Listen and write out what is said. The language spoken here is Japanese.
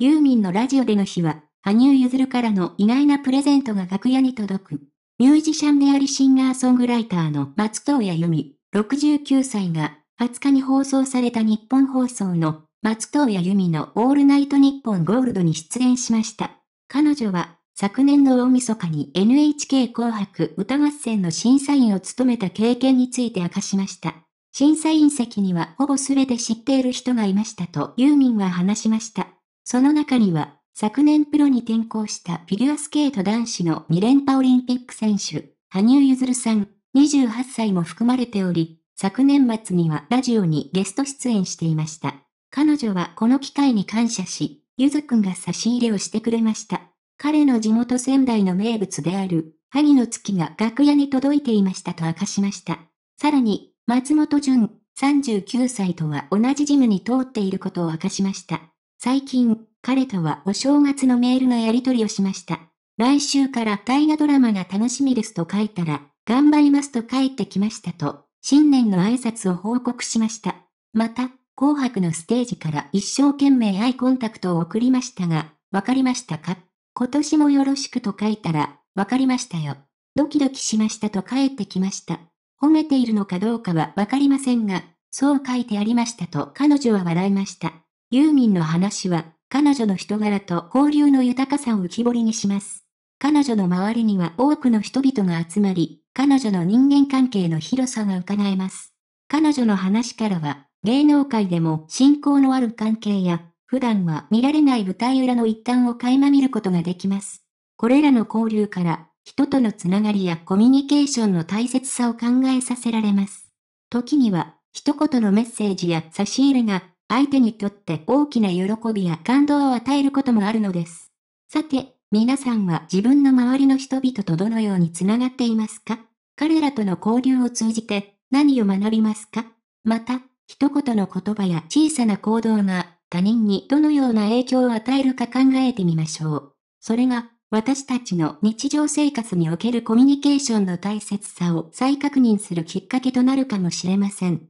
ユーミンのラジオでの日は、羽生結弦からの意外なプレゼントが楽屋に届く。ミュージシャンでありシンガーソングライターの松藤谷由実、69歳が、20日に放送された日本放送の松藤谷由実のオールナイトニッポンゴールドに出演しました。彼女は、昨年の大晦日に NHK 紅白歌合戦の審査員を務めた経験について明かしました。審査員席にはほぼ全て知っている人がいましたとユーミンは話しました。その中には、昨年プロに転向したフィギュアスケート男子の2連覇オリンピック選手、羽生結弦さん、28歳も含まれており、昨年末にはラジオにゲスト出演していました。彼女はこの機会に感謝し、ゆずくんが差し入れをしてくれました。彼の地元仙台の名物である、萩の月が楽屋に届いていましたと明かしました。さらに、松本潤、39歳とは同じジムに通っていることを明かしました。最近、彼とはお正月のメールのやり取りをしました。来週から大河ドラマが楽しみですと書いたら、頑張りますと書いてきましたと、新年の挨拶を報告しました。また、紅白のステージから一生懸命アイコンタクトを送りましたが、わかりましたか今年もよろしくと書いたら、わかりましたよ。ドキドキしましたと帰ってきました。褒めているのかどうかはわかりませんが、そう書いてありましたと彼女は笑いました。ユーミンの話は、彼女の人柄と交流の豊かさを浮き彫りにします。彼女の周りには多くの人々が集まり、彼女の人間関係の広さが伺えます。彼女の話からは、芸能界でも信仰のある関係や、普段は見られない舞台裏の一端を垣間見ることができます。これらの交流から、人とのつながりやコミュニケーションの大切さを考えさせられます。時には、一言のメッセージや差し入れが相手にとって大きな喜びや感動を与えることもあるのです。さて、皆さんは自分の周りの人々とどのようにつながっていますか彼らとの交流を通じて何を学びますかまた、一言の言葉や小さな行動が他人にどのような影響を与えるか考えてみましょう。それが私たちの日常生活におけるコミュニケーションの大切さを再確認するきっかけとなるかもしれません。